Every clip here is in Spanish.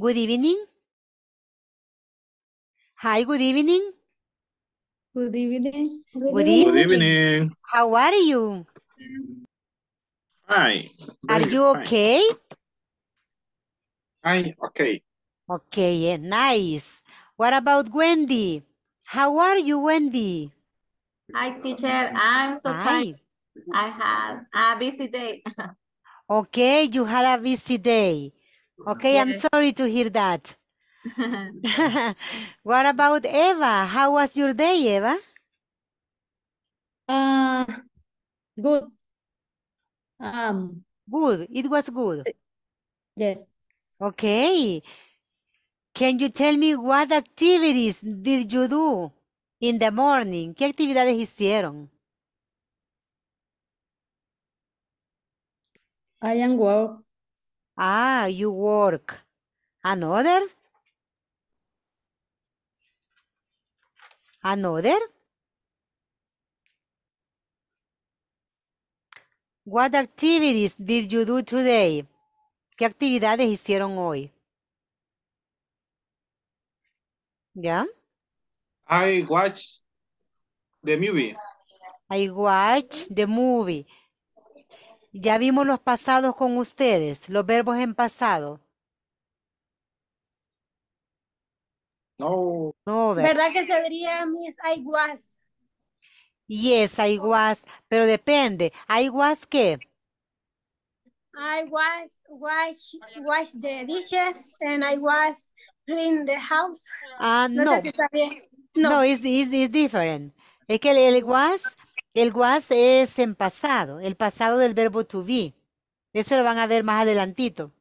Good evening. Hi, good evening. Good evening. Good, evening. Good evening. How are you? Hi. Are you okay? Hi. okay. Okay, yeah, nice. What about Wendy? How are you, Wendy? Hi, teacher. I'm so Hi. tired. I had a busy day. okay, you had a busy day. Okay, I'm sorry to hear that. what about Eva? How was your day, Eva? Uh, good. Um, good. It was good. Eh, yes. Okay. Can you tell me what activities did you do in the morning? ¿Qué actividades hicieron? I am work. Ah, you work. Another? Another? What activities did you do today? ¿Qué actividades hicieron hoy? ¿Ya? I watched the movie. I watched the movie. Ya vimos los pasados con ustedes, los verbos en pasado. No. No, ¿verdad? que que diría mis I was? Yes, I pero depende. ¿I was qué? I was wash, wash the dishes and I was clean the house. Ah, no. No, sé si it's, different. Es que el, el el was es en pasado, el pasado del verbo to be. Ese lo van a ver más adelantito.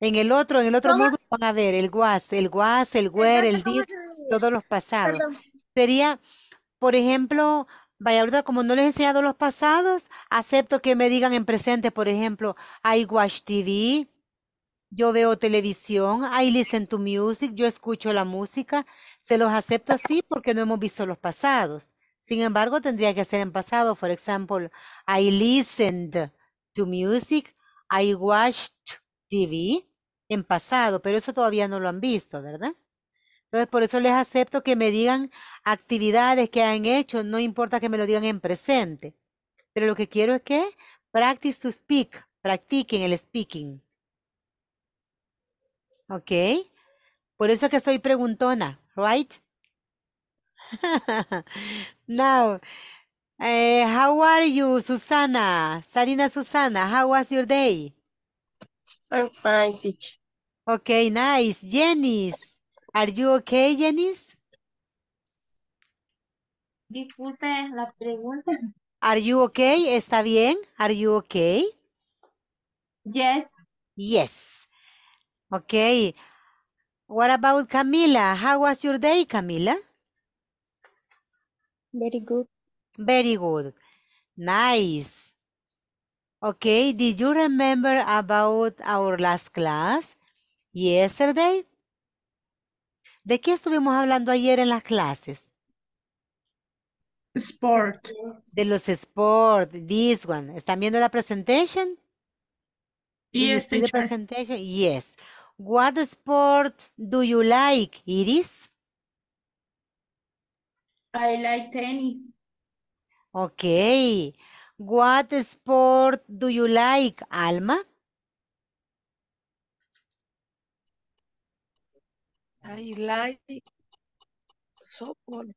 En el otro, en el otro módulo van a ver el was, el was, el where, el did, todos los pasados. Sería, por ejemplo, vaya, ahorita como no les he enseñado los pasados, acepto que me digan en presente, por ejemplo, I watch TV, yo veo televisión, I listen to music, yo escucho la música. Se los acepto así porque no hemos visto los pasados. Sin embargo, tendría que ser en pasado. For example, I listened to music, I watched TV en pasado, pero eso todavía no lo han visto, ¿verdad? Entonces, por eso les acepto que me digan actividades que han hecho, no importa que me lo digan en presente. Pero lo que quiero es que practice to speak, practiquen el speaking. ¿Ok? Por eso es que estoy preguntona, ¿right? Now, eh, how are you, Susana? Sarina Susana, how was your day? I'm fine, teacher. Okay, nice. Janice, are you okay, Janice? Disculpe la pregunta. Are you okay? ¿Está bien? Are you okay? Yes. Yes. Okay. What about Camila? How was your day, Camila? Very good. Very good. Nice. Okay, did you remember about our last class yesterday? ¿De qué estuvimos hablando ayer en las clases? Sport. De los sport, this one. ¿Están viendo la presentation? Yes, teacher. The presentation? Yes. What sport do you like, Iris? I like tennis. Okay. What sport do you like, Alma? I like softball.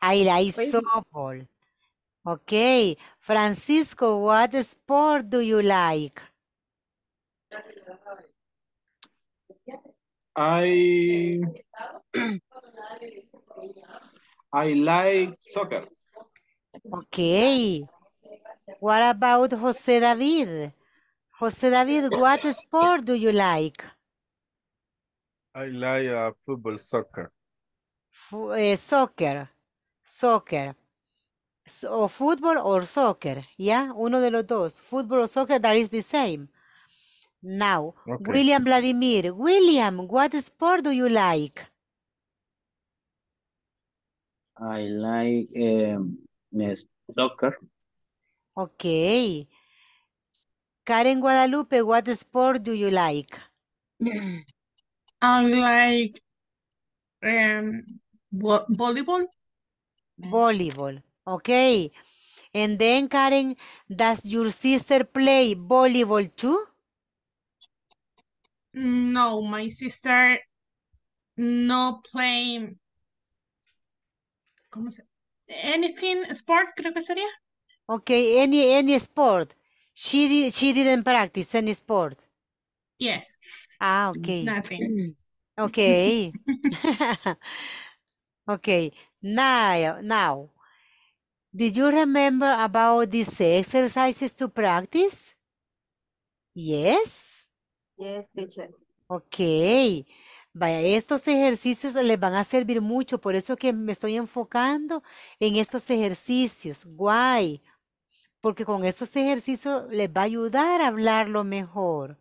I like softball. Okay. Francisco, what sport do you like? I I like soccer. Okay. What about Jose David? Jose David, what sport do you like? I like uh, football, soccer. Eh, soccer, soccer. So, football or soccer, yeah? Uno de los dos. Football or soccer, that is the same. Now, William Vladimir. William, what sport do you like? I like um, soccer. Okay. Karen Guadalupe, what sport do you like? I like um, volleyball. Volleyball, okay. And then Karen, does your sister play volleyball too? No, my sister no playing ¿cómo se? Anything sport, creo que sería. Ok, any, any sport. She, she didn't practice any sport. Yes. Ah, ok. Nothing. Ok. ok. Now, now, did you remember about these exercises to practice? Yes? Yes, teacher. Okay. Vaya, estos ejercicios les van a servir mucho, por eso que me estoy enfocando en estos ejercicios. Guay, porque con estos ejercicios les va a ayudar a hablarlo mejor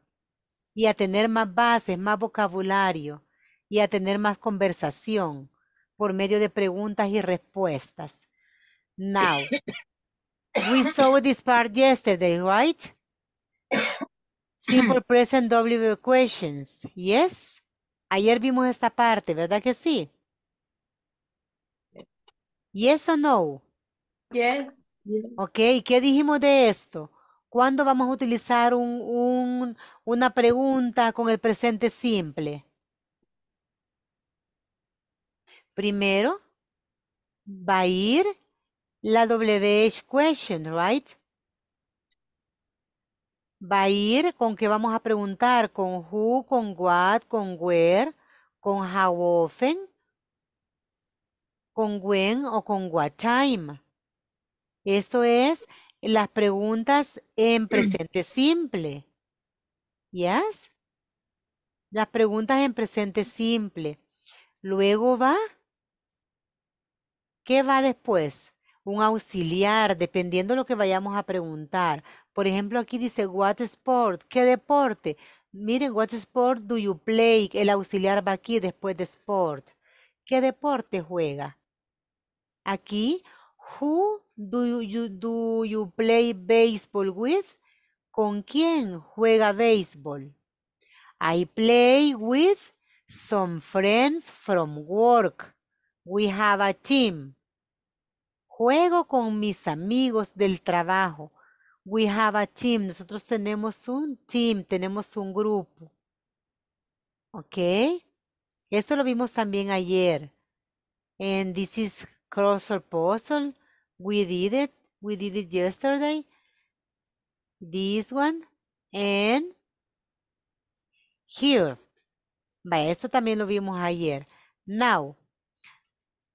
y a tener más bases, más vocabulario y a tener más conversación por medio de preguntas y respuestas. Now, we saw this part yesterday, right? Simple present W questions, yes? Ayer vimos esta parte, ¿verdad que sí? Yes or no? Yes. Ok, ¿qué dijimos de esto? ¿Cuándo vamos a utilizar una pregunta con el presente simple? Primero, va a ir la WH question, right? va a ir con qué vamos a preguntar con who, con what, con where, con how often, con when o con what time. Esto es las preguntas en mm. presente simple. ¿Yes? Las preguntas en presente simple. Luego va. ¿Qué va después? un auxiliar, dependiendo de lo que vayamos a preguntar. Por ejemplo, aquí dice, what sport, ¿qué deporte? Miren, what sport do you play? El auxiliar va aquí después de sport. ¿Qué deporte juega? Aquí, who do you, do you play baseball with? ¿Con quién juega béisbol? I play with some friends from work. We have a team. Juego con mis amigos del trabajo. We have a team. Nosotros tenemos un team, tenemos un grupo. ¿Ok? Esto lo vimos también ayer. And this is crossword puzzle. We did it. We did it yesterday. This one. And here. Va, esto también lo vimos ayer. Now,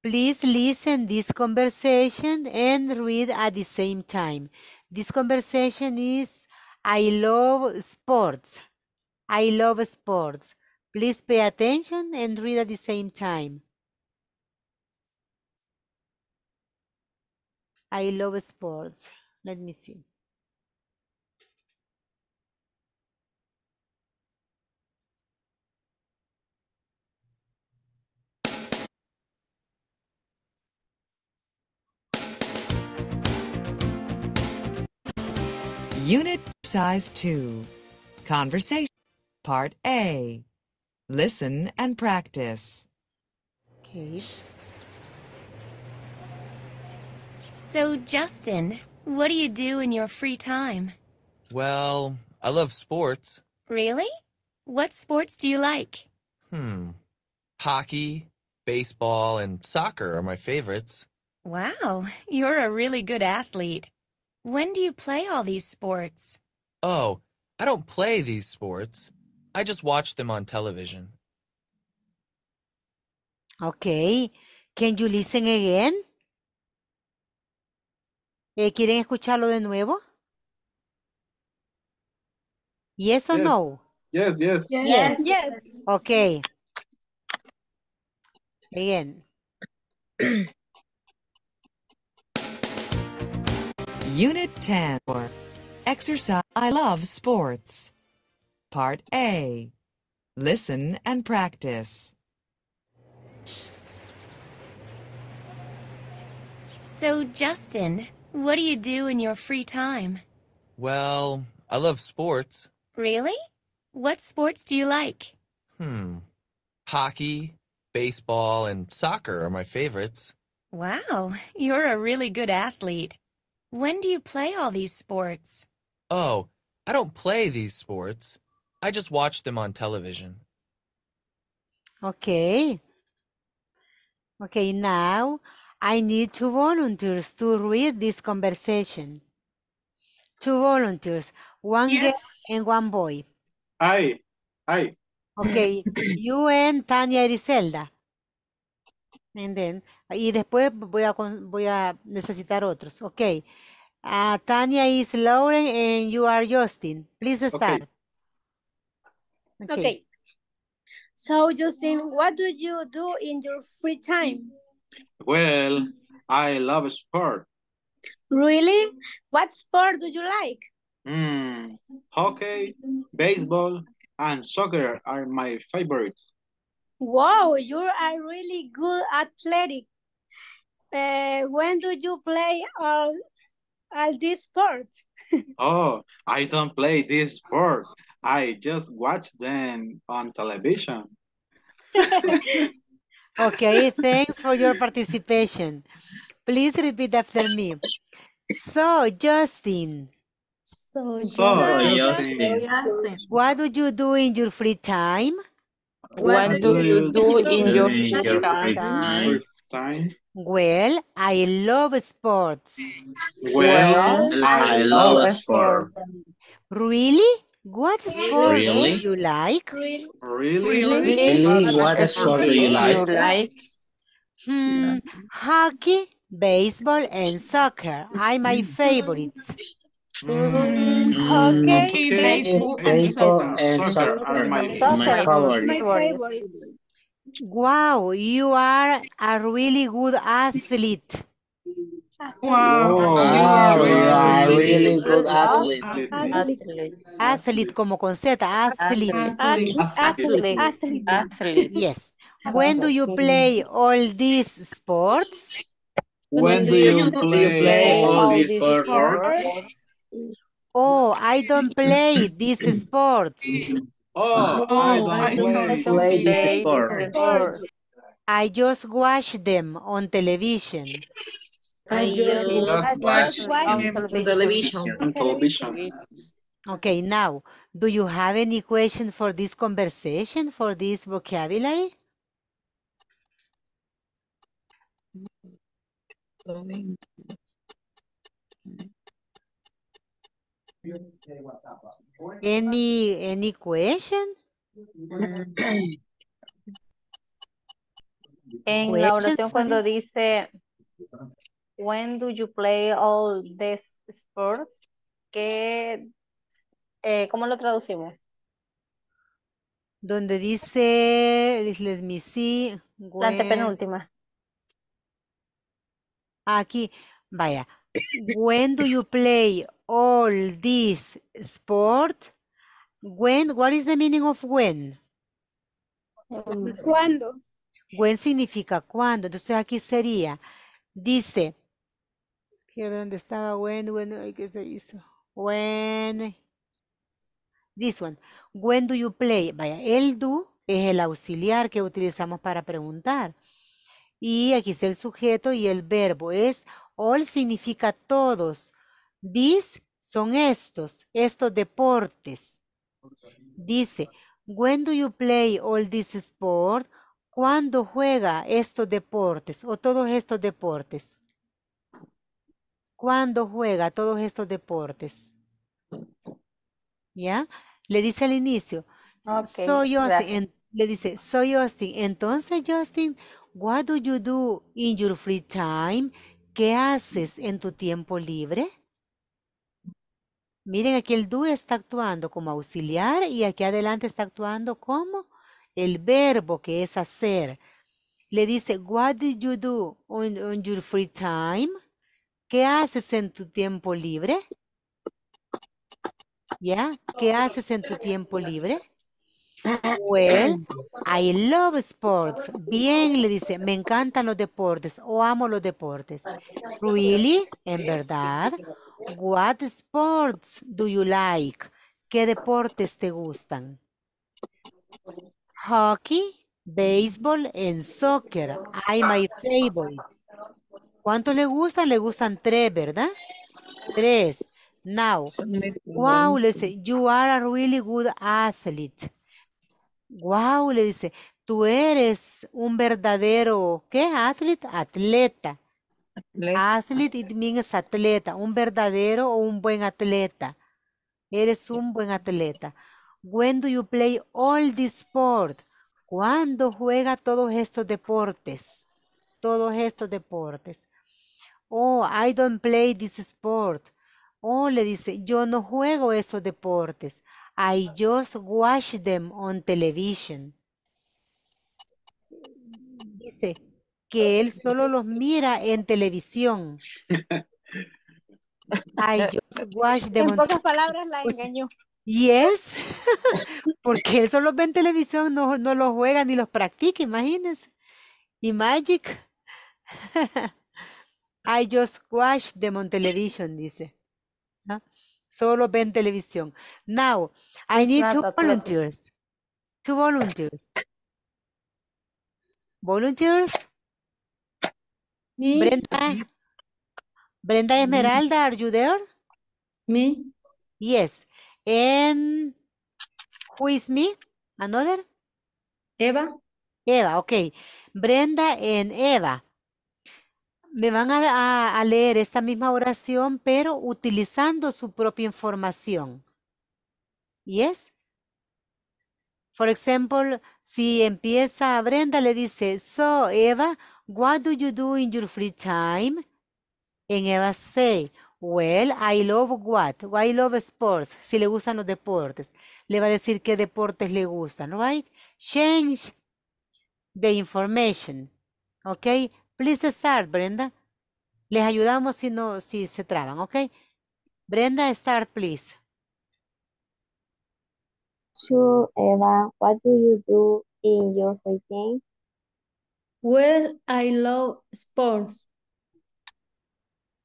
Please listen this conversation and read at the same time. This conversation is I love sports. I love sports. Please pay attention and read at the same time. I love sports. Let me see. Unit Size 2 Conversation Part A Listen and practice. Okay. So, Justin, what do you do in your free time? Well, I love sports. Really? What sports do you like? Hmm. Hockey, baseball, and soccer are my favorites. Wow, you're a really good athlete. When do you play all these sports? Oh, I don't play these sports. I just watch them on television. Okay. Can you listen again? Eh, ¿Quieren escucharlo de nuevo? Yes or yes. no? Yes, yes. Yes, yes. yes. Okay. Again. Unit 10 or Exercise I Love Sports Part A Listen and practice So Justin, what do you do in your free time? Well, I love sports. Really? What sports do you like? Hmm. Hockey, baseball, and soccer are my favorites. Wow, you're a really good athlete. When do you play all these sports? Oh, I don't play these sports. I just watch them on television. Okay. Okay, now I need two volunteers to read this conversation. Two volunteers, one yes. girl and one boy. I, I. Okay, you and Tania Eriselda. And then, y después voy a, voy a necesitar otros. Ok. Uh, Tania is Lauren and you are Justin. Please start. Okay. okay. So, Justin, what do you do in your free time? Well, I love sport. Really? What sport do you like? Mm, hockey, baseball, and soccer are my favorites. Wow, you're a really good athletic. Uh, when do you play all, all these sports? oh, I don't play this sport. I just watch them on television. okay, thanks for your participation. Please repeat after me. So, Justin. So, so Justin. Justin. What do you do in your free time? What, do you do in your free time? Well, I love sports. Well, I, love sports. Really? What sport really? do you like? Really? Really? really? What sport do you like? You like? Hmm, hockey, baseball, and soccer are my favorites. Mm, hockey, hockey, baseball, baseball and, and soccer, soccer are my, soccer my favorites. Wow, you are a really good athlete. Wow, oh, you are a really good athlete. Athlete, athlete como con Z, athlete. Athlete. Athlete. athlete. athlete. Yes. When do you play all these sports? When do you play all these sports? Oh, I don't play these sports. Oh, oh I don't oh, play, play these sports. I just watch them on television. I just watch, watch them on television. On television. Okay, now, do you have any question for this conversation, for this vocabulary? Any any question? En la oración cuando dice When do you play all this sport? ¿Qué, eh, ¿Cómo lo traducimos? Donde dice, let me see. La antepenúltima. Aquí, vaya. When do you play all this sport. When, what is the meaning of when? Cuando. When significa cuando. Entonces aquí sería, dice, quiero ver dónde estaba when, when, ¿qué se hizo? When, this one, when do you play? Vaya, el do es el auxiliar que utilizamos para preguntar. Y aquí está el sujeto y el verbo es all significa todos. These son estos, estos deportes. Dice, when do you play all this sport? ¿Cuándo juega estos deportes o todos estos deportes? ¿Cuándo juega todos estos deportes? ¿Ya? Le dice al inicio. Okay, le dice, soy Justin. Entonces, Justin, what do you do in your free time? ¿Qué haces en tu tiempo libre? Miren, aquí el do está actuando como auxiliar y aquí adelante está actuando como el verbo que es hacer. Le dice, what did you do on, your free time? ¿Qué haces en tu tiempo libre? ¿Ya? ¿Qué haces en tu tiempo libre? Well, I love sports. Bien, le dice, me encantan los deportes o amo los deportes. Really, en verdad. What sports do you like? ¿Qué deportes te gustan? Hockey, baseball and soccer. I my favorite. ¿Cuánto le gustan? Le gustan tres, ¿verdad? Tres. Now, wow, le dice, you are a really good athlete. Wow, le dice, tú eres un verdadero, ¿qué? Athlete, atleta. Athlete it means atleta, un verdadero o un buen atleta. Eres un buen atleta. When do you play all this sport? ¿Cuándo juega todos estos deportes? Todos estos deportes. Oh, I don't play this sport. Oh, le dice, yo no juego esos deportes. I just watch them on television. Dice, que él solo los mira en televisión. I just watch television. En pocas palabras la pues engañó. Yes, porque él solo ve en televisión, no, no los juega ni los practica, imagínense. Y Magic. I just watch them on television, dice. Solo ven televisión. Now, I need two volunteers. Two volunteers. Volunteers. Brenda. Brenda Esmeralda, are you there? Me. Yes. And who is me? Another? Eva. Eva, ok. Brenda en Eva. Me van a, a, leer esta misma oración, pero utilizando su propia información. Yes. For example, si empieza Brenda, le dice, so Eva, What do you do in your free time? And Eva say, well, I love what? I love sports. Si le gustan los deportes. Le va a decir qué deportes le gustan, right? Change the information. Okay? Please start, Brenda. Les ayudamos si no, si se traban, okay? Brenda, start, please. Sure, Eva. What do you do in your free time? Well, I love sports.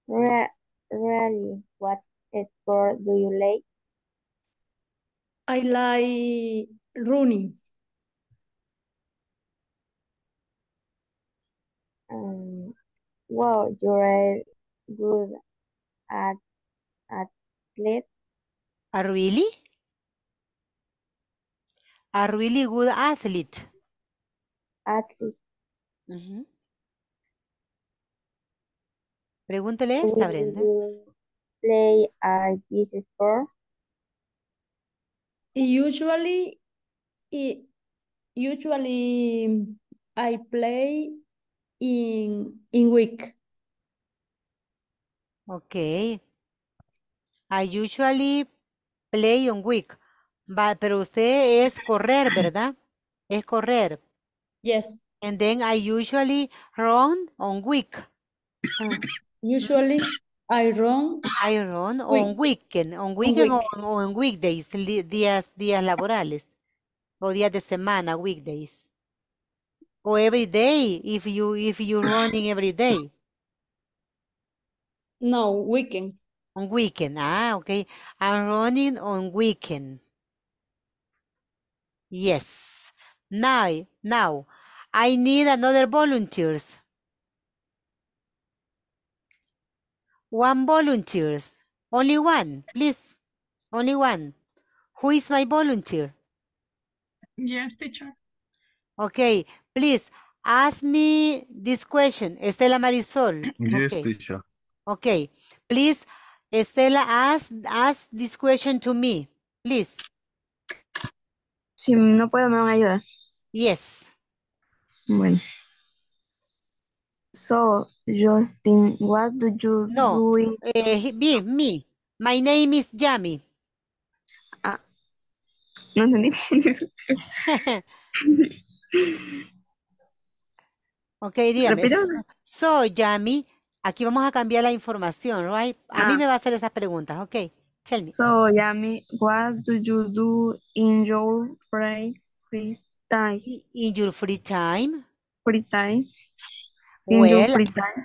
Re really, what sport do you like? I like running. Um, wow, you're a good at athlete. Are really? A really good athlete. Athlete. Pregúntele esta, Brenda. Eh, play a this sport? Usually, usually I play in in week. Ok. I usually play on week. Va, pero usted es correr, ¿verdad? Es correr. Yes. And then I usually run on week. Uh, usually I run. I run on weekend, on weekend, on, on weekdays, días, días laborales, o días de semana, weekdays. Or every day, if you if you running every day. No, weekend. On weekend, ah, okay. I'm running on weekend. Yes. Now, now, I need another volunteers. One volunteers. Only one, please. Only one. Who is my volunteer? Yes, teacher. Okay, please ask me this question, Estela Marisol. Yes, okay. teacher. Okay, please, Estela, ask, ask this question to me, please. Si no puedo, me van a ayudar. Yes. Bueno. So, Justin, what do you no, do? Eh, me, My name is Yami. Ah, no entendí. ok, dígame. So, Yami, aquí vamos a cambiar la información, right? A mí ah. me va a hacer esas preguntas, ok. Tell me. So, Yami, what do you do in your time. In your free time? Free time. In well, your free time.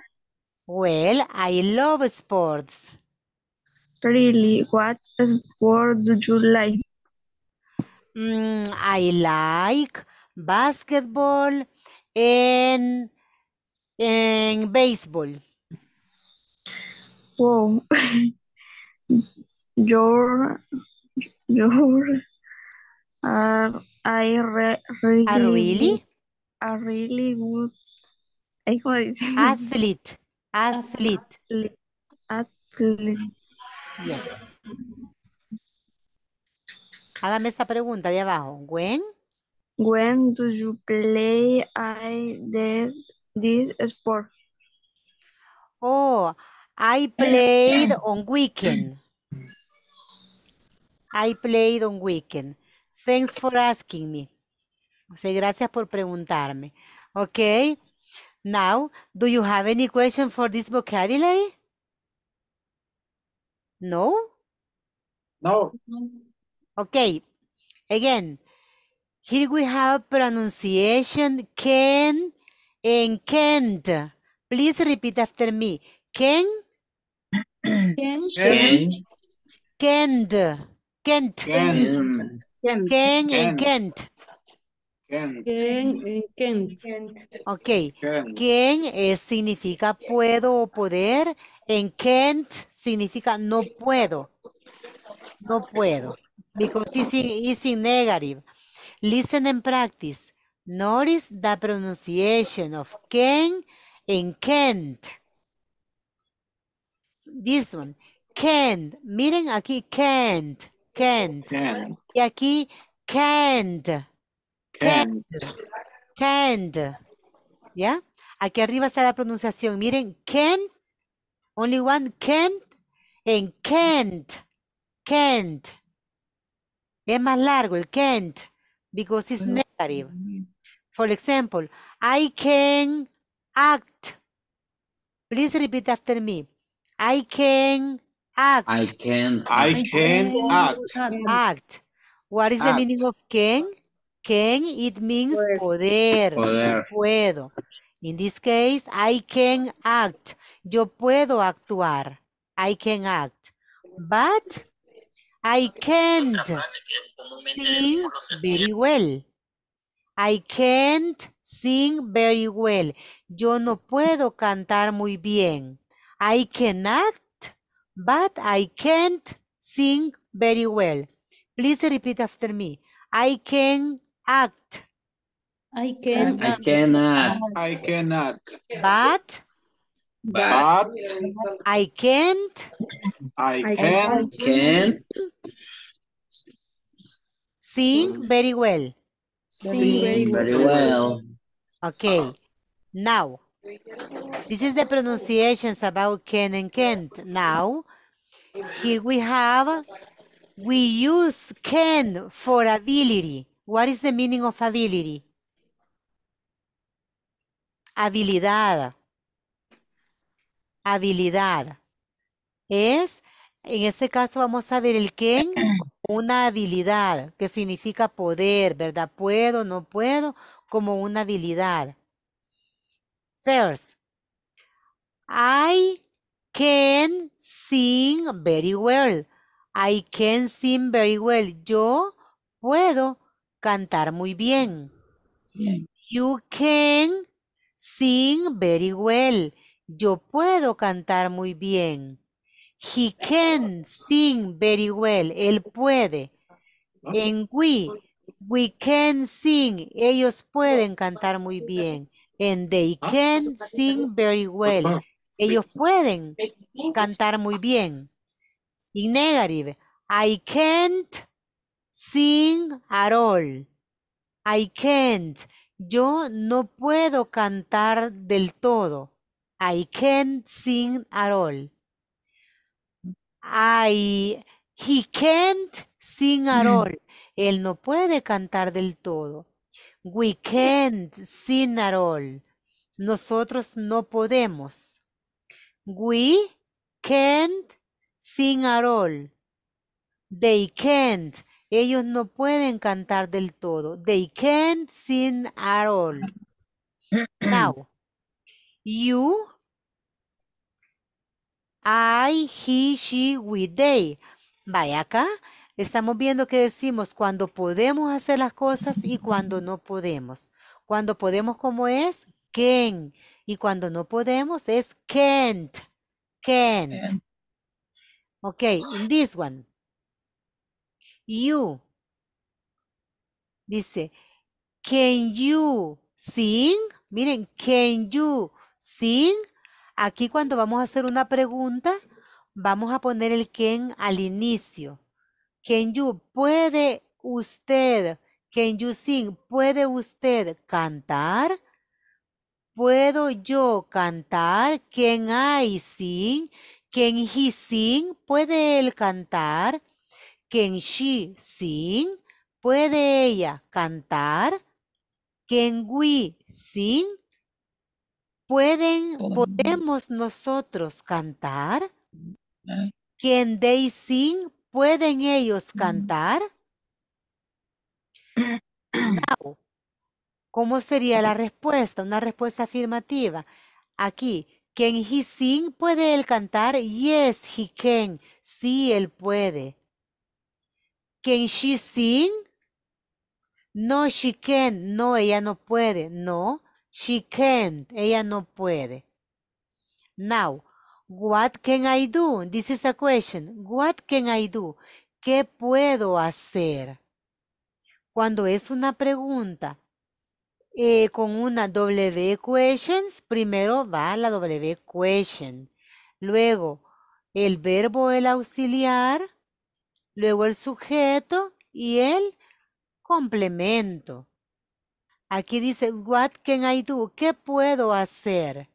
Well, I love sports. Really, what sport do you like? Mm, I like basketball and, and baseball. Wow. your, your Are I, re, really, I really, good. ¿cómo Athlete, athlete, athlete, athlete. Yes. Hágame esta pregunta de abajo. When? When do you play I this, this sport? Oh, I played on weekend. I played on weekend. Thanks for asking me. O gracias por preguntarme. Okay. Now, do you have any question for this vocabulary? No? No. Okay. Again, here we have pronunciation Ken and can't. Please repeat after me. Ken. Ken Can't. Can't en Kent. en Ok. Eh, significa puedo o poder. En Kent significa no puedo. No puedo. Because it's in, it's negative. Listen and practice. Notice the pronunciation of Ken en Kent. This one. Kent. Miren aquí, Kent. Y aquí, can't. Can't. Can't. ¿Ya? Aquí arriba está la pronunciación. Miren, can't. Only one can't. En can't. Can't. Es más largo el can't. Because it's negative. For example, I can act. Please repeat after me. I can I can. act. What is the meaning of can? Can, it means poder. Poder. Puedo. In this case, I can act. Yo puedo actuar. I can act. But I can't sing very well. I can't sing very well. Yo no puedo cantar muy bien. I can act but I can't sing very well. Please repeat after me. I can act. I can. I cannot. I cannot. But. But. I can't. I can. Can. Sing very well. Sing very well. Very well. Okay. Now. This is the pronunciations about can and can't. Now, Here we have, we use can for ability. What is the meaning of ability? Habilidad. Habilidad. Es, en este caso vamos a ver el can, una habilidad, que significa poder, ¿verdad? Puedo, no puedo, como una habilidad. First, I can sing very well. I can sing very well. Yo puedo cantar muy bien. You can sing very well. Yo puedo cantar muy bien. He can sing very well. Él puede. En we, we can sing. Ellos pueden cantar muy bien. And they can sing very well. Ellos pueden cantar muy bien. In negative, I can't sing at all. I can't. Yo no puedo cantar del todo. I can't sing at all. I, he can't sing at mm. all. Él no puede cantar del todo. We can't sing at all. Nosotros no podemos. We can't sing at all. They can't. Ellos no pueden cantar del todo. They can't sing at all. Now, you, I, he, she, we, they. Vaya acá, estamos viendo que decimos cuando podemos hacer las cosas y cuando no podemos. Cuando podemos, ¿cómo es? can. Y cuando no podemos es can't. Can't. Ok, in this one. You. Dice, can you sing? Miren, can you sing? Aquí cuando vamos a hacer una pregunta, vamos a poner el can al inicio. Can you, puede usted, can you sing, puede usted cantar? puedo yo cantar, ¿Quién hay sin? ¿Quién he sin puede él cantar, ¿Quién she sin puede ella cantar, ¿Quién we sin pueden, podemos nosotros cantar, ¿Quién they sin pueden ellos mm. cantar. ¿Cómo sería la respuesta? Una respuesta afirmativa. Aquí, ¿can he sing? ¿Puede él cantar? Yes, he can. Sí, él puede. ¿Can she sing? No, she can. No, ella no puede. No, she can't. Ella no puede. Now, what can I do? This is a question. What can I do? ¿Qué puedo hacer? Cuando es una pregunta, eh, con una W questions, primero va la W question. Luego el verbo, el auxiliar, luego el sujeto y el complemento. Aquí dice, what can I do? ¿Qué puedo hacer?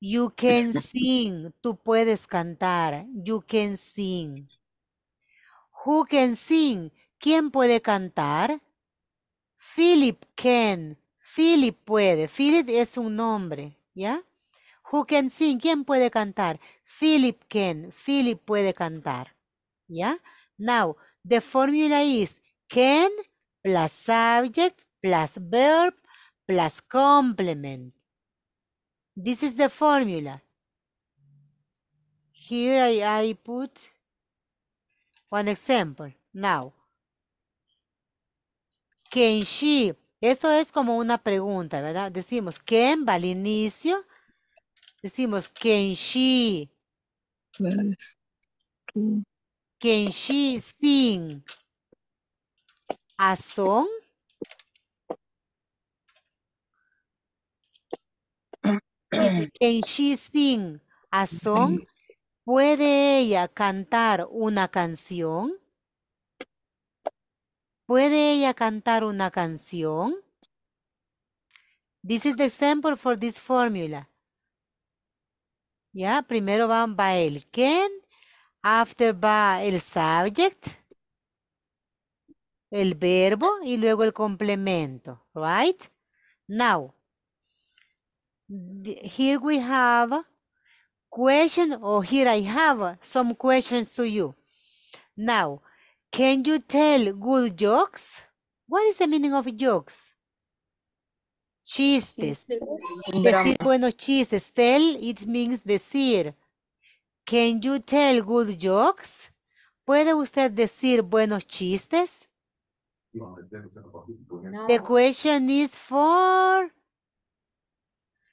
You can sing. Tú puedes cantar. You can sing. Who can sing? ¿Quién puede cantar? Philip can. Philip puede. Philip es un nombre, ¿ya? Who can sing? ¿Quién puede cantar? Philip can. Philip puede cantar, ¿ya? Now, the formula is can plus subject plus verb plus complement. This is the formula. Here I, I put one example. Now, can she esto es como una pregunta, ¿verdad? Decimos ¿quién va al inicio. Decimos kenshi. Pues, sí sin. Azón. sí sin. Azón. ¿Puede ella cantar una canción? ¿Puede ella cantar una canción? This is the example for this formula. Ya, primero va el can, after va el subject, el verbo y luego el complemento, right? Now, here we have question or here I have some questions to you. Now, Can you tell good jokes? What is the meaning of jokes? Chistes. Decir buenos chistes. Tell, it means decir. Can you tell good jokes? ¿Puede usted decir buenos chistes? The question is for...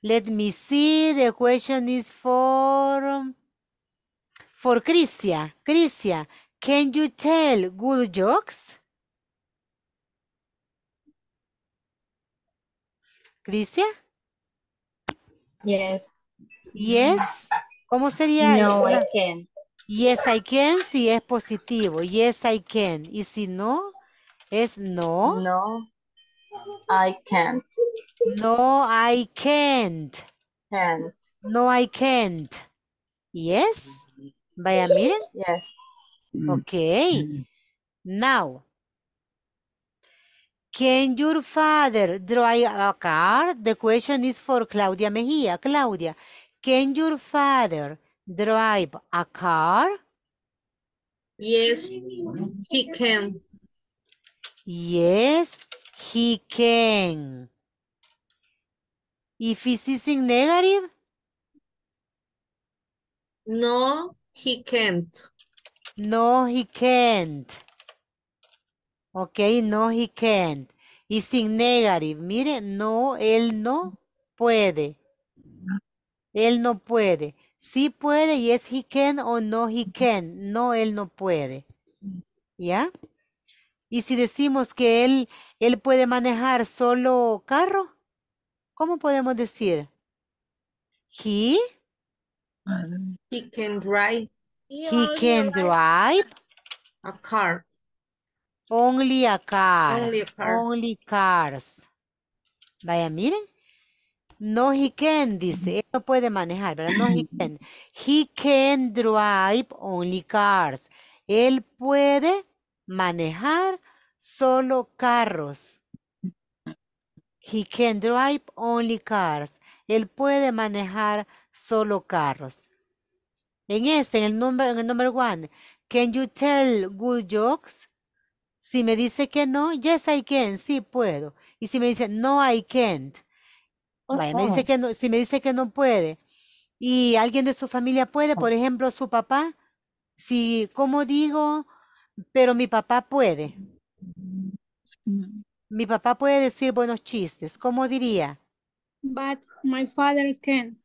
Let me see, the question is for... For Crisia. Crisia, Can you tell good jokes? Crisia? Yes. Yes. ¿Cómo sería? No, I can. Yes, I can si es positivo. Yes, I can. Y si no, es no. No, I can't. No, I can't. Can't. No, I can't. Yes. Vaya, miren. Yes. Mm. Okay. Now, can your father drive a car? The question is for Claudia Mejia. Claudia, can your father drive a car? Yes, he can. Yes, he can. If he's in negative? No, he can't. No, he can't. Ok, no, he can't. Y sin negative, mire, no, él no puede. Él no puede. Sí puede, es he can o no, he can. No, él no puede. ¿Ya? Y si decimos que él, él puede manejar solo carro, ¿cómo podemos decir? He? He can drive. He, can drive a car. Only a car. Only a Only cars. Vaya, miren. No he can, dice. Él no puede manejar, ¿verdad? No he can. He can drive only cars. Él puede manejar solo carros. He can drive only cars. Él puede manejar solo carros. En este, en el número, en el number one, can you tell good jokes? Si me dice que no, yes I can, sí puedo. Y si me dice no I can't, dice que no, si me dice que no puede y alguien de su familia puede, por ejemplo su papá, si ¿cómo digo, pero mi papá puede. Mi papá puede decir buenos chistes. ¿Cómo diría? But my father can.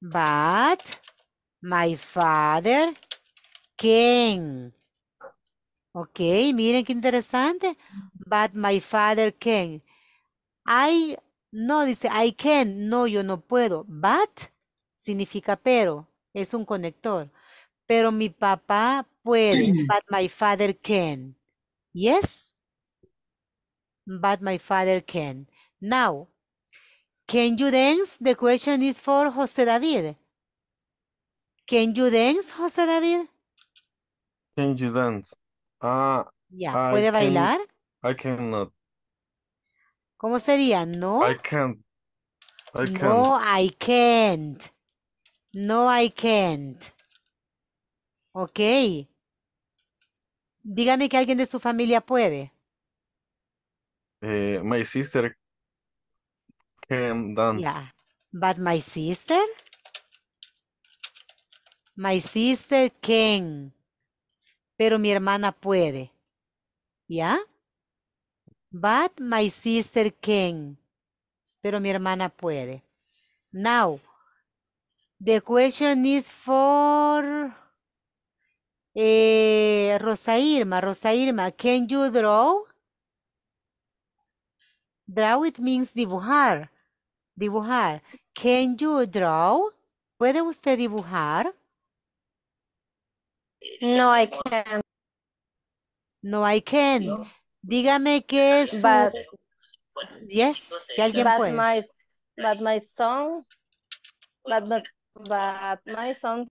But My father can. Ok, miren qué interesante. But my father can. I, no, dice I can. No, yo no puedo. But significa pero. Es un conector. Pero mi papá puede. But my father can. Yes? But my father can. Now, can you dance? The question is for José David. Can you dance, José David? Can you dance? Ah, yeah. I ¿Puede can, bailar? I cannot. ¿Cómo sería? No. I can't. I No, I can't. No, I can't. Ok. Dígame que alguien de su familia puede. Eh, my sister can dance. Yeah. But my sister? My sister can. Pero mi hermana puede. ¿Ya? But my sister can. Pero mi hermana puede. Now, the question is for eh, Rosa Irma. Rosa Irma, can you draw? Draw it means dibujar. Dibujar. Can you draw? ¿Puede usted dibujar? No, I can. No, I can. Dígame qué es. yes, que alguien but puede. My, but my son. But, not, but my son.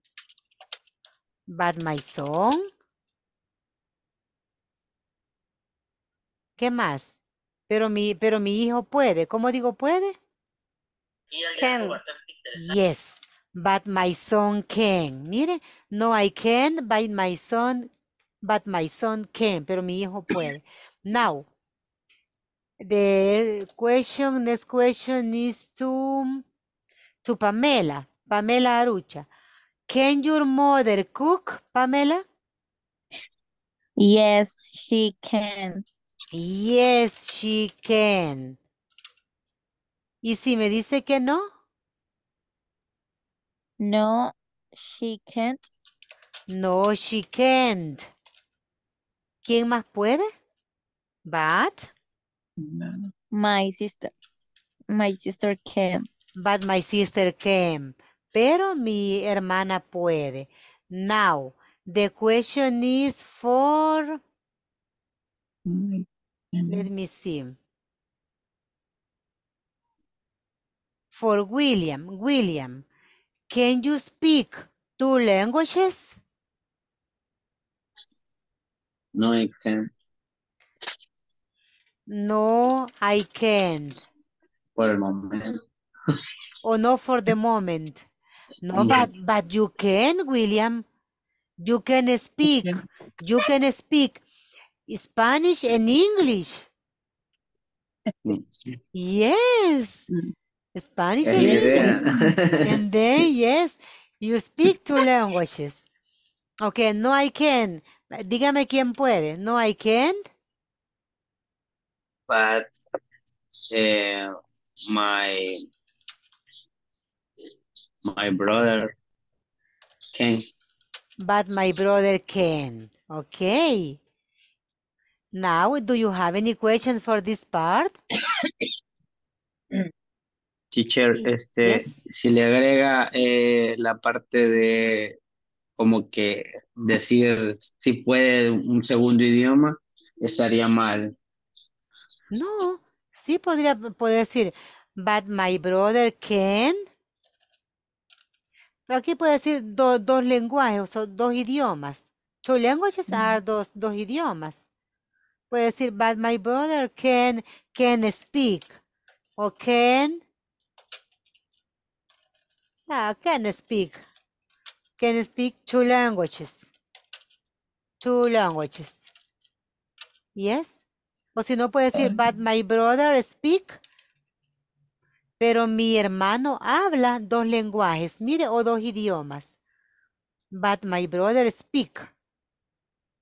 But my son. ¿Qué más? Pero mi, pero mi hijo puede. ¿Cómo digo puede? Can. Yes. But my son can. Mire, no I can, but my son, but my son can. Pero mi hijo puede. Now, the question, next question is to, to Pamela. Pamela Arucha. Can your mother cook, Pamela? Yes, she can. Yes, she can. Y si me dice que no, no, she can't. No, she can't. ¿Quién más puede? But. My sister. My sister can. But my sister can. Pero mi hermana puede. Now, the question is for... Let me see. For William. William. Can you speak two languages? No, I can't. No, I can't. For the moment. oh, no, for the moment. No, yeah. but, but you can, William. You can speak. You can speak Spanish and English. yes. Mm. Spanish and English. and then, yes, you speak two languages. Okay, no I can. Dígame quién puede. No I can't. But uh, my my brother can. But my brother can. Okay. Now, do you have any question for this part? Teacher, este, si le agrega eh, la parte de como que decir si puede un segundo idioma, estaría mal. No, sí podría decir, but my brother can. Pero aquí puede decir dos lenguajes, o dos idiomas. Two languages are mm. dos, dos idiomas. Puede decir, but my brother can, can speak. O can Ah, can speak, can speak two languages, two languages. Yes. O si no puede decir, em. but my brother speak. Pero mi hermano habla dos lenguajes, mire, o dos idiomas. But my brother speak.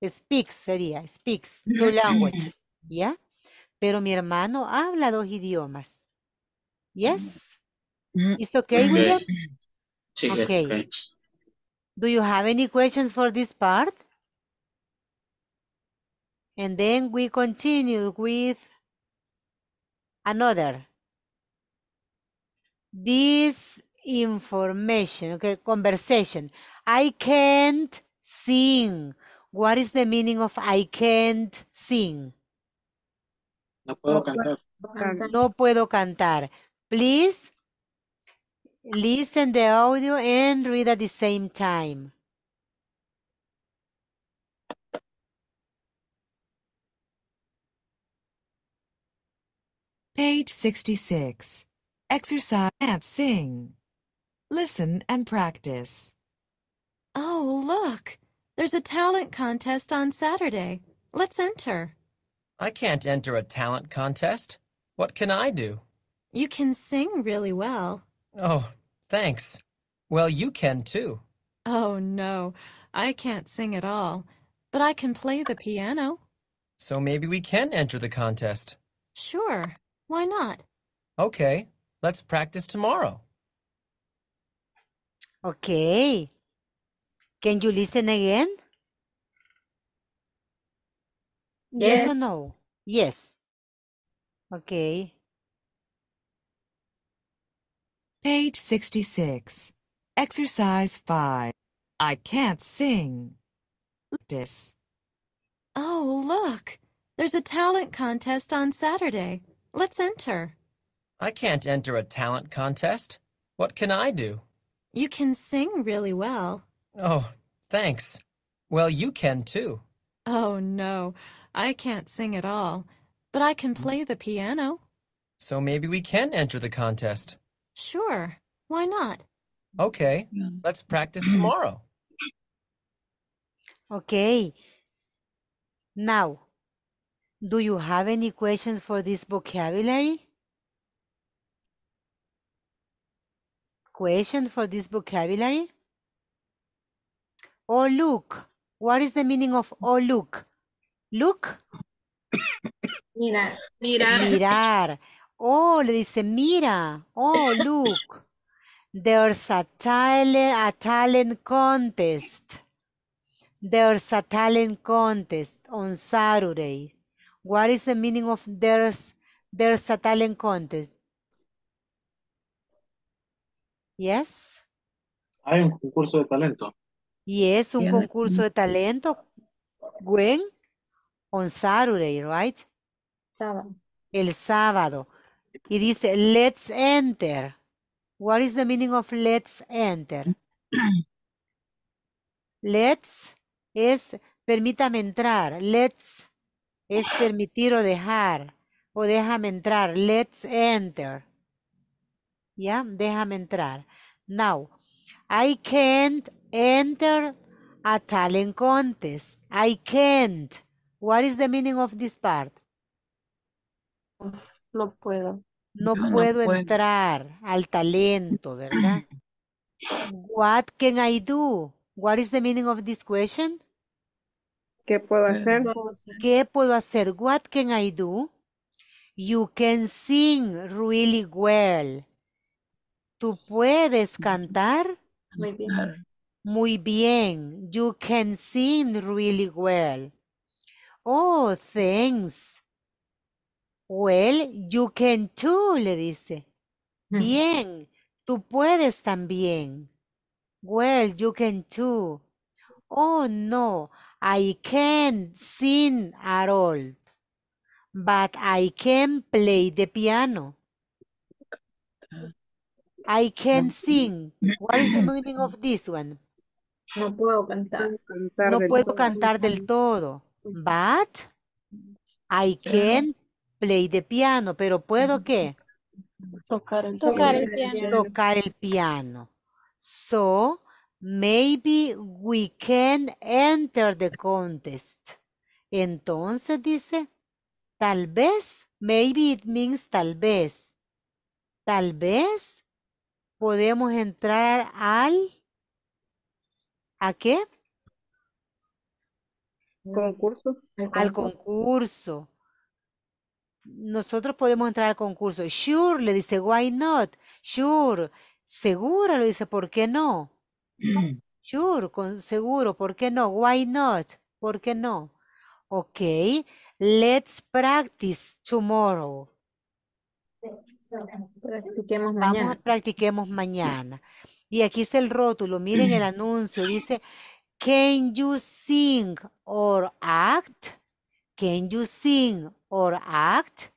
Speaks sería, speaks two languages, ¿ya? Pero mi hermano habla dos idiomas. Yes? Mm. It's okay, mm. William? okay. Do you have any questions for this part? And then we continue with another. This information, okay, conversation. I can't sing. What is the meaning of I can't sing? No puedo cantar. No puedo cantar. Please Listen the audio and read at the same time. Page 66. Exercise and sing. Listen and practice. Oh, look! There's a talent contest on Saturday. Let's enter. I can't enter a talent contest. What can I do? You can sing really well. Oh, thanks. Well, you can too. Oh, no. I can't sing at all, but I can play the piano. So maybe we can enter the contest. Sure. Why not? Okay. Let's practice tomorrow. Okay. Can you listen again? Yes, or no? Yes. Okay. Page 66. Exercise 5. I can't sing. This. Oh, look. There's a talent contest on Saturday. Let's enter. I can't enter a talent contest. What can I do? You can sing really well. Oh, thanks. Well, you can too. Oh, no. I can't sing at all. But I can play the piano. So maybe we can enter the contest. Sure. Why not? Okay. Mm. Let's practice mm. tomorrow. Okay. Now, do you have any questions for this vocabulary? Question for this vocabulary? Oh, look. What is the meaning of oh, look? Look? Mirar. Mirar. Mirar. Oh, le dice, mira, oh, look, there's a talent, a talent contest. There's a talent contest on Saturday. What is the meaning of there's, there's a talent contest? Yes? Hay un concurso de talento. Yes, un concurso de talento. Gwen, On Saturday, right? Sábado. El sábado y dice, let's enter. What is the meaning of let's enter? let's es permítame entrar. Let's es permitir o dejar. O déjame entrar. Let's enter. ¿Ya? Déjame entrar. Now, I can't enter a talent contest. I can't. What is the meaning of this part? No puedo. No puedo entrar al talento, ¿verdad? What can I do? What is the meaning of this question? ¿Qué eh, puedo hacer? ¿Qué puedo hacer? What can I do? You can sing really well. Tú puedes cantar muy bien. Muy bien. You can sing really well. Oh, thanks. Well, you can too, le dice. Bien, tú puedes también. Well, you can too. Oh, no, I can't sing at all. But I can play the piano. I can sing. What is the meaning of this one? No puedo cantar. No puedo cantar del todo. But I can play de piano, pero ¿puedo qué? Tocar el, piano. Tocar el piano. So, maybe we can enter the contest. Entonces dice, tal vez, maybe it means tal vez. Tal vez podemos entrar al, ¿a qué? Concurso. Al concurso nosotros podemos entrar al concurso. Sure, le dice, why not? Sure, seguro, lo dice, ¿por qué no? sure, seguro, ¿por qué no? Why not? ¿Por qué no? Ok, let's practice tomorrow. Practiquemos mañana. Vamos, practiquemos mañana. Y aquí está el rótulo, miren el anuncio, dice, can you sing or act? Can you sing or act?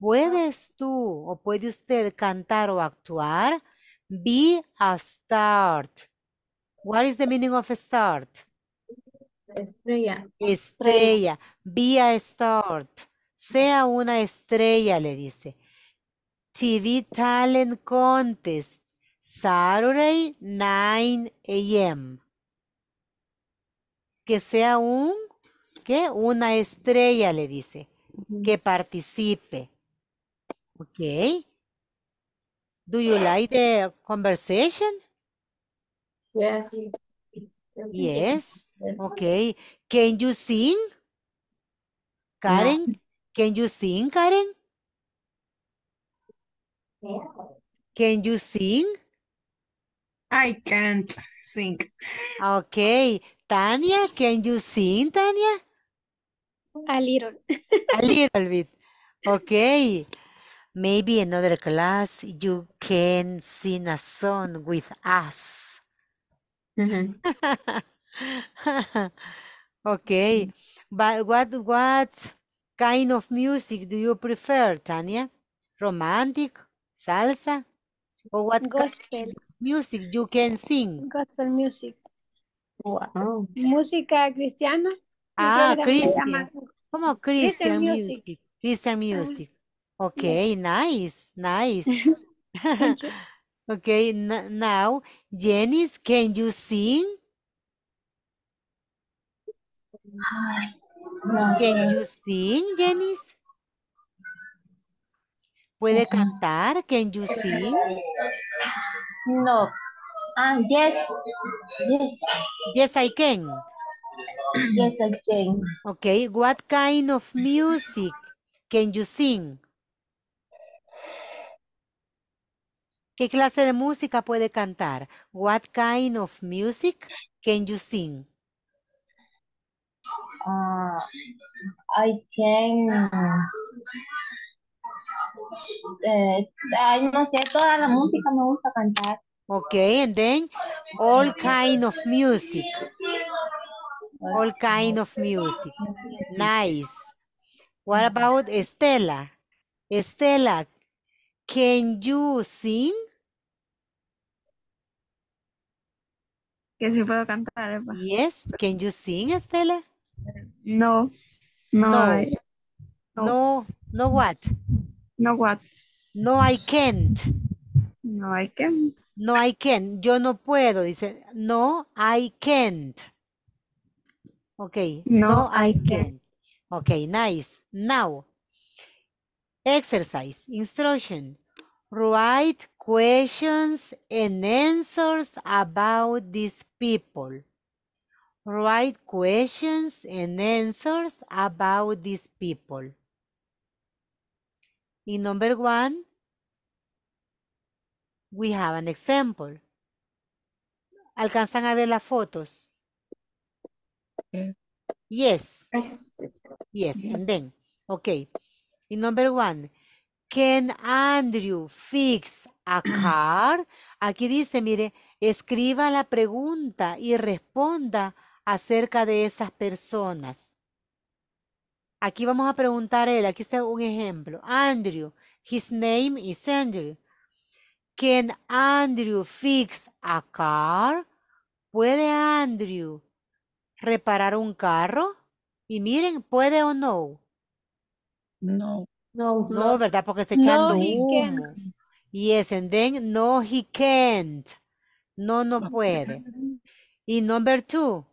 ¿Puedes tú o puede usted cantar o actuar? Be a start. What is the meaning of a start? Estrella. Estrella. Be a start. Sea una estrella, le dice. TV Talent Contest. Saturday 9 a.m. Que sea un qué? Una estrella, le dice, que participe. Ok. Do you like the conversation? Yes. Yes. Okay. Can you sing? Karen, can you sing, Karen? Can you sing? I can't sing. Okay. Tania, can you sing, Tania? A little. a little bit. Okay. Maybe another class you can sing a song with us. Mm -hmm. okay. But what what kind of music do you prefer, Tania? Romantic, salsa, or what gospel kind of music you can sing? Gospel music. Wow. Música cristiana. Ah, Christian. ¿Cómo Christian, Music. Christian ah. Music. ok, nice, nice. ok, now, Janice, can you sing? Can you sing, Janice? ¿Puede cantar? Can you sing? No. Ah, yes. Yes. Yes, I can. Yes, I can. Okay, what kind of music can you sing? ¿Qué clase de música puede cantar? What kind of music can you sing? Uh, I can... Eh, no sé, toda la música me gusta cantar. Okay, and then all kind of music. All kind of music. Nice. What about Estela? Estela, can you sing? Que puedo cantar, Yes, can you sing, Estela? No, no. No, no. no what? No what? No, I can't. No, I can't. No, I can't. Yo no puedo, dice. No, I can't. Okay. No, no I can. can. Okay, nice. Now, exercise, instruction. Write questions and answers about these people. Write questions and answers about these people. In number one, we have an example. ¿Alcanzan a ver las fotos? Yes. Este. Yes. And then, okay. In number one, can Andrew fix a car? Aquí dice, mire, escriba la pregunta y responda acerca de esas personas. Aquí vamos a preguntar él, aquí está un ejemplo. Andrew, his name is Andrew. Can Andrew fix a car? ¿Puede Andrew reparar un carro. Y miren, puede o no. No. No, no, ¿verdad? Porque está echando no, humo. Yes, and then no, he can't. No, no puede. Y number two,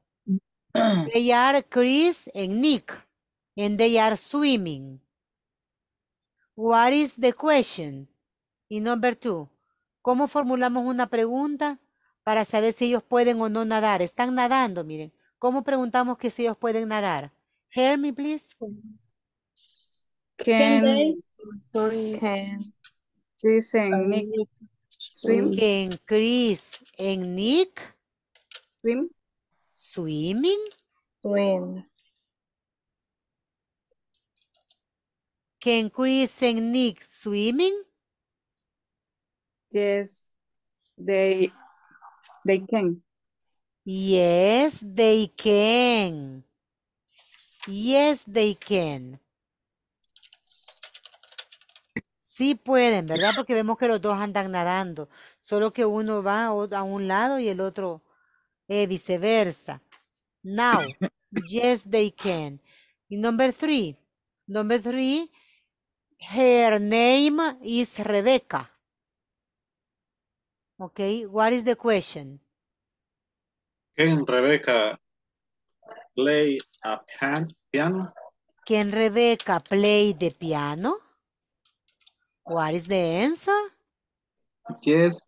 they are Chris and Nick, and they are swimming. What is the question? Y number two, ¿cómo formulamos una pregunta para saber si ellos pueden o no nadar? Están nadando, miren. ¿Cómo preguntamos que si ellos pueden nadar? Hear me, please. Can, can, can Chris and Nick swim? Can Chris and Nick swim? Swimming? Swim. Can Chris and Nick swimming? Yes, they they can. Yes, they can. Yes, they can. Sí pueden, ¿verdad? Porque vemos que los dos andan nadando, solo que uno va a un lado y el otro eh, viceversa. Now, yes, they can. number three, number three, her name is Rebecca. Okay, what is the question? ¿Quién, Rebecca play a piano? ¿Quién, Rebeca, play de piano? What is the answer? Yes,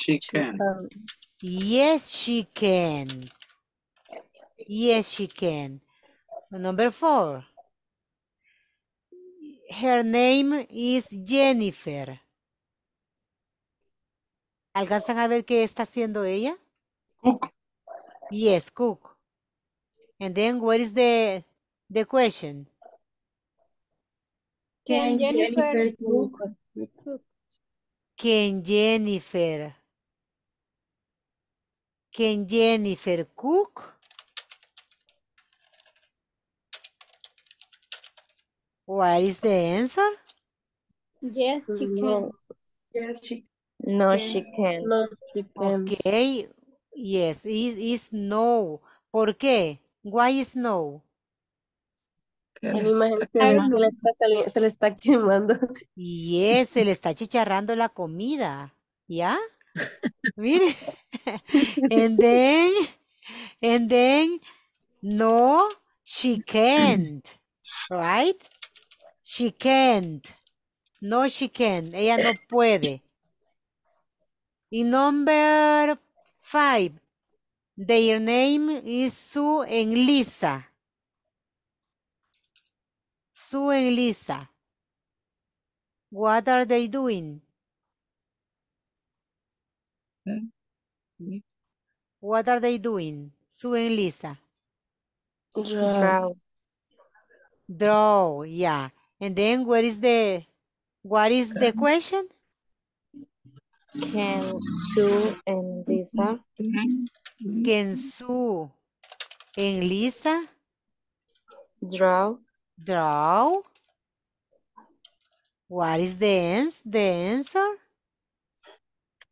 she can. Yes, she can. Yes, she can. Number four. Her name is Jennifer. ¿Alcanzan a ver qué está haciendo ella? Cook. Yes, cook. And then what is the the question? Can Jennifer, cook? Can Jennifer Can Jennifer cook? What is the answer? Yes, she can. Yes, she can. No, she can. Okay, Yes, is, is no. ¿Por qué? Why is no? se, le está, quemando. Yes, se le está chicharrando la comida. ¿Ya? Mire. and then, and then, no, she can't. Right? She can't. No, she can't. Ella no puede. Y number Five. Their name is Sue and Lisa. Sue and Lisa. What are they doing? What are they doing? Sue and Lisa. Draw. Draw. yeah. And then what is the what is the question? Can Sue and Lisa? Can Sue and Lisa? Draw. Draw. What is the, ans the answer?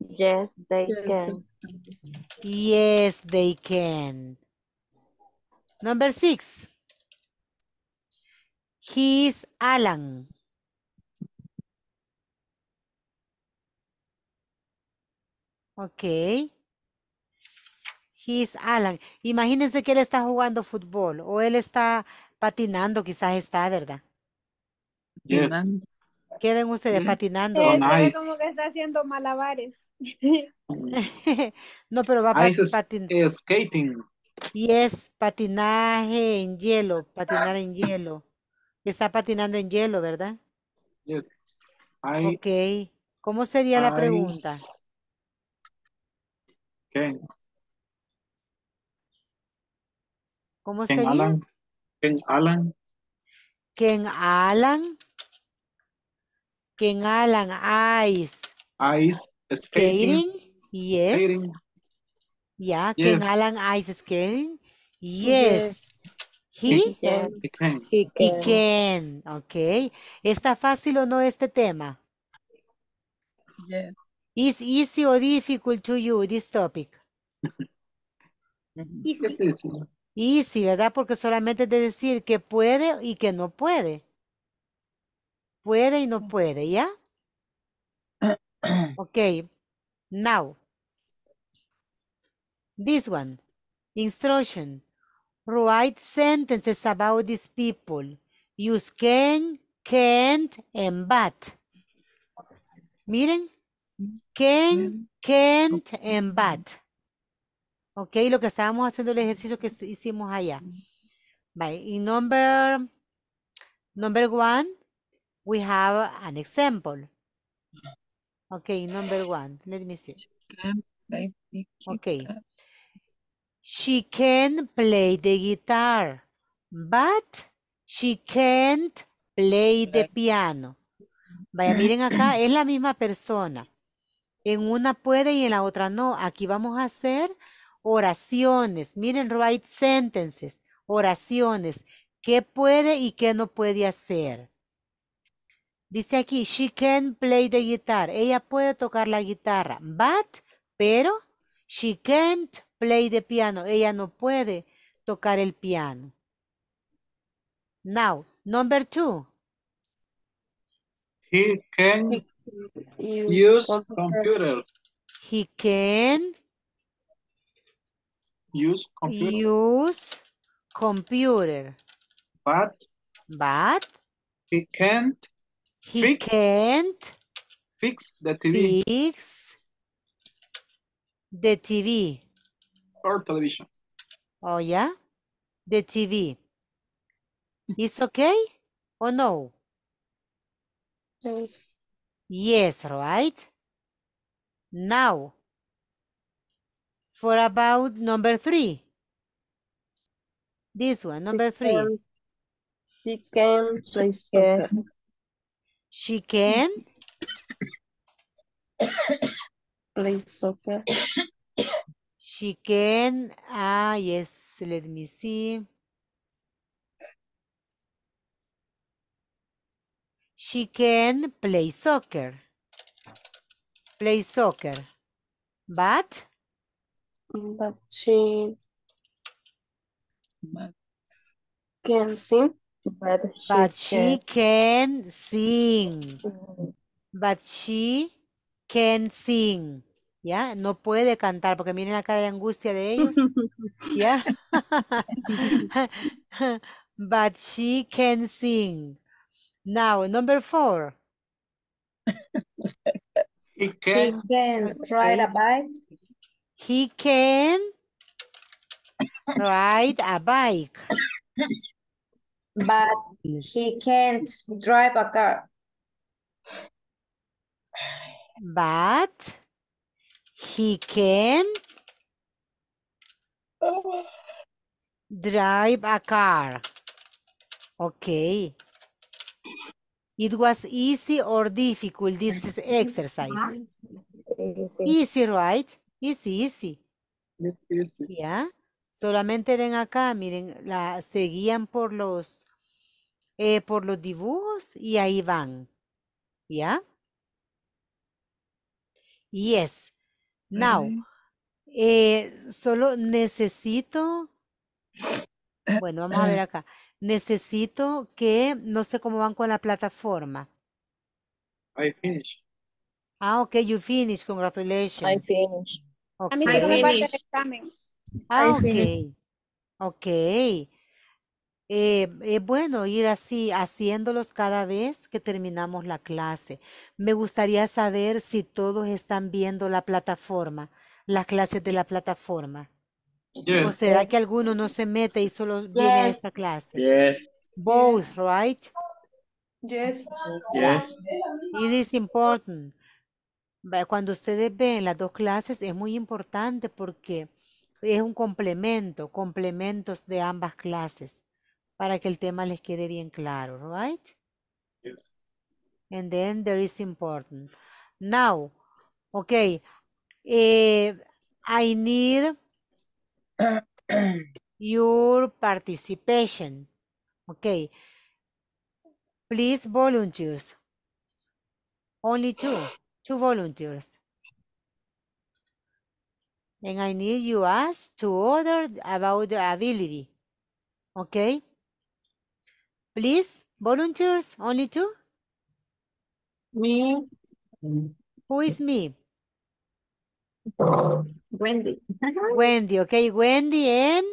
Yes, they can. Yes, they can. Number six. He's Alan. Ok. He's Alan. Imagínense que él está jugando fútbol o él está patinando, quizás está, ¿verdad? Yes. ¿Qué ven ustedes mm. patinando? Oh, es como que está haciendo malabares. no, pero va patinando. Skating. Y es patinaje en hielo, patinar en hielo. Está patinando en hielo, ¿verdad? Yes. ok. ¿Cómo sería la pregunta? ¿Cómo Ken sería? Alan. Ken Alan. Ken Alan. Ken Alan. Ice. Ice skating. Yes. Ya. Ken Alan ice skating. Yes. He? ¿Está fácil o no este tema? Is easy or difficult to you this topic? Easy. Easy, ¿verdad? Porque solamente de decir que puede y que no puede. Puede y no puede, ¿ya? Ok. Now. This one. Instruction. Write sentences about these people. Use can, can't, and but. Miren, Can, can't and but. Ok, lo que estábamos haciendo el ejercicio que hicimos allá. Bye. In number, number one, we have an example. Okay, number one. Let me see. Okay. She can play the guitar, but she can't play the piano. Vaya, miren acá, es la misma persona. En una puede y en la otra no. Aquí vamos a hacer oraciones. Miren, write sentences. Oraciones. ¿Qué puede y qué no puede hacer? Dice aquí, she can play the guitar. Ella puede tocar la guitarra. But, pero, she can't play the piano. Ella no puede tocar el piano. Now, number two. He can Use computer. He can use computer. Use computer. But but he can't he fix, can't fix the TV. Fix the TV. Or television. Oh yeah? The TV. It's okay or no? Yes. Yes, right? Now, for about number three. This one, number three. She can play soccer. She can? play soccer. She can, ah, yes, let me see. She can play soccer. Play soccer. But? But she can sing. But she, can, sing. sing. But she can sing. ¿Ya? No puede cantar porque miren la cara de angustia de ellos. ¿Ya? But she can sing. Now, number four. he can. He can ride a bike. He can ride a bike. But he can't drive a car. But he can drive a car. Okay. It was easy or difficult, this exercise? Easy. right? Easy, easy. Yeah. Solamente ven acá, miren, la seguían por los, eh, por los dibujos y ahí van. ¿Ya? Yeah. Yes. Now, eh, solo necesito, bueno, vamos a ver acá. Necesito que, no sé cómo van con la plataforma. I finish. Ah, ok, you finish, congratulations. I finish. A mí me el examen. Ah, ok. Ok. Eh, eh, bueno, ir así, haciéndolos cada vez que terminamos la clase. Me gustaría saber si todos están viendo la plataforma, las clases de la plataforma. ¿Cómo será que alguno no se mete y solo viene a esta clase? Yes. Both, right? Yes. Yes. It is important. Cuando ustedes ven las dos clases es muy importante porque es un complemento, complementos de ambas clases para que el tema les quede bien claro, right? Yes. And then there is important. Now, okay, eh, I need your participation. Okay. Please volunteers. Only two, two volunteers. And I need you ask to order about the ability. Okay. Please, volunteers, only two? Me. Who is me? Wendy. Wendy, ok. Wendy en.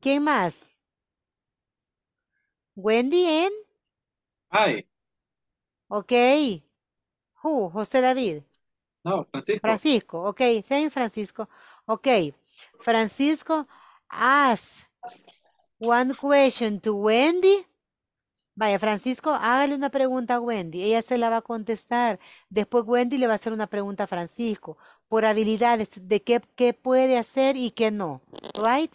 ¿Quién más? Wendy en. Hi. Ok. Who? José David. No, Francisco. Francisco, ok. Thank Francisco. Ok. Francisco, ask one question to Wendy Vaya, Francisco, hágale una pregunta a Wendy, ella se la va a contestar. Después Wendy le va a hacer una pregunta a Francisco por habilidades de qué, puede hacer y qué no, right?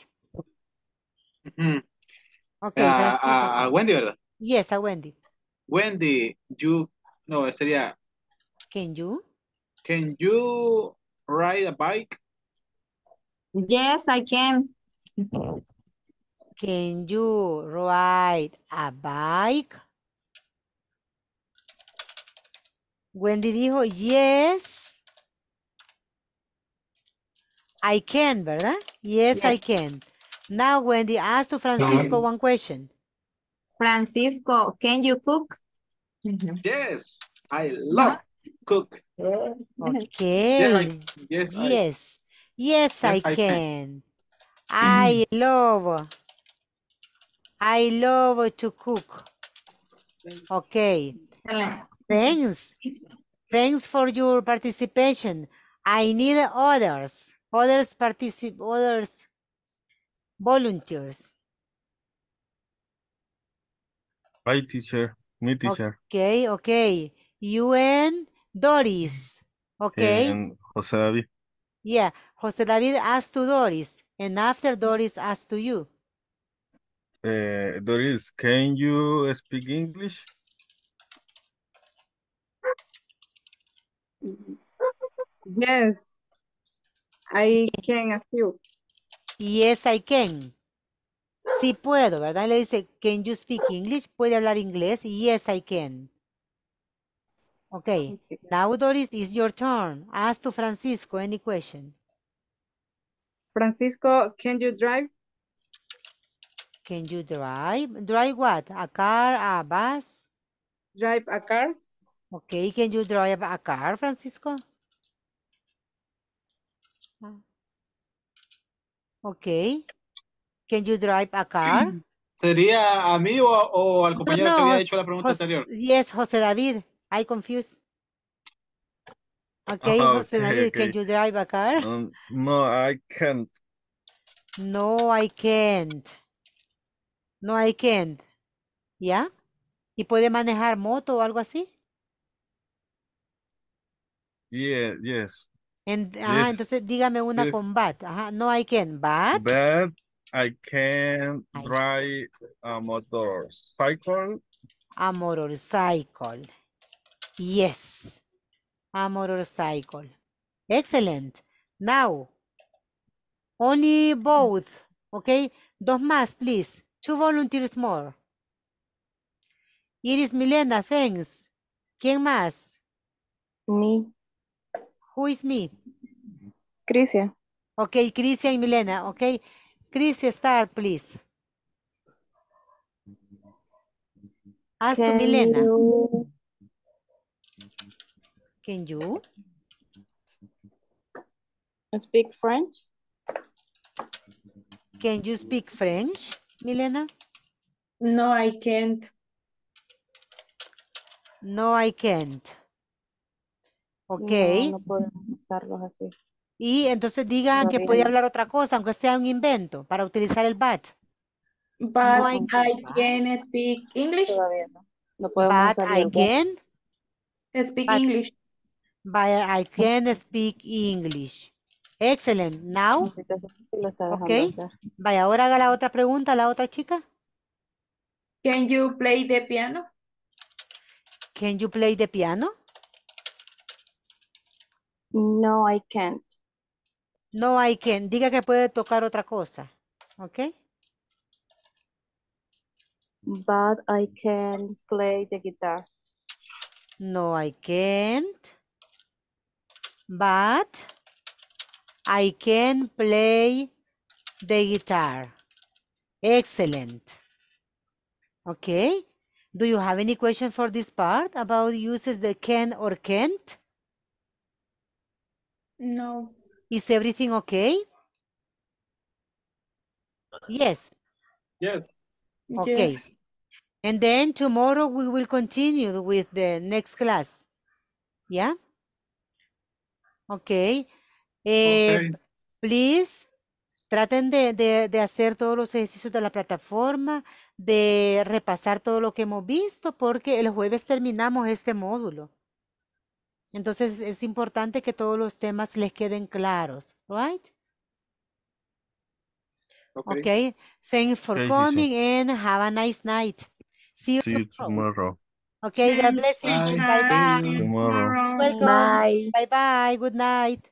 Okay, A, Wendy, ¿verdad? Yes, a Wendy. Wendy, you, no, sería. Can you? Can you ride a bike? Yes, I can. Can you ride a bike? Wendy dijo, yes, I can, ¿verdad? Yes, yes. I can. Now, Wendy, ask to Francisco one question. Francisco, can you cook? Mm-hmm. Yes, I love cook. Okay. Yes, I, yes, yes, I, I can. can. I, love I love to cook. Okay. Thanks. Thanks for your participation. I need others. Others participate. Others volunteers. Hi, teacher. Me, teacher. Okay, okay. You and Doris. Okay. And Jose David. Yeah, Jose David asked to Doris, and after Doris asked to you. Eh, Doris, can you speak English? Yes, I can a few. Yes, I can. Sí puedo, ¿verdad? Le dice, can you speak English? ¿Puede hablar inglés? Yes, I can. Okay. okay. Now, Doris, it's your turn. Ask to Francisco any question. Francisco, can you drive? Can you drive? Drive what? A car, a bus? Drive a car. Okay, can you drive a car, Francisco? Okay. Can you drive a car? ¿Sería a mí o, al compañero que había hecho la pregunta anterior? Yes, José David. I confused. Okay, ah, José David, okay. can you drive a car? Um, no, I can't. No, I can't. No I can't. ¿Ya? ¿Y puede manejar moto o algo así? Yeah, yes. and entonces dígame una combat. con no I can't, Bat, But I can drive a motorcycle. a motorcycle. Yes. A motorcycle. Excellent. Now, only both. Okay, dos más, please two volunteers more. It is Milena, thanks. ¿Quién más? Me. Who is me? Crisia. Ok, Crisia y Milena, ok. Crisia, start, please. Ask Milena. You... Can you? Speak French? Can you speak French? Milena? No, I can't. No, I can't. Ok. No, podemos usarlos así. Y entonces diga que puede hablar otra cosa, aunque sea un invento, para utilizar el bat. But no, I, I can speak English. Todavía no. No podemos but usar I can. Speak English. But I can speak English. Excellent. Now. Ok. Vaya, ahora haga la otra pregunta, la otra chica. Can you play the piano? Can you play the piano? No, I can't. No, I can't. Diga que puede tocar otra cosa. Ok. But I can play the guitar. No, I can't. But I can play the guitar. Excellent. Okay. Do you have any question for this part about uses the can or can't? No. Is everything okay? Yes. Yes. Okay. Yes. And then tomorrow we will continue with the next class. Yeah? Okay. Eh, please, traten de, hacer todos los ejercicios de la plataforma, de repasar todo lo que hemos visto, porque el jueves terminamos este módulo. Entonces es importante que todos los temas les queden claros, right? Okay. thanks for coming and have a nice night. See you tomorrow. Okay, Bye Bye. Bye bye. Good night.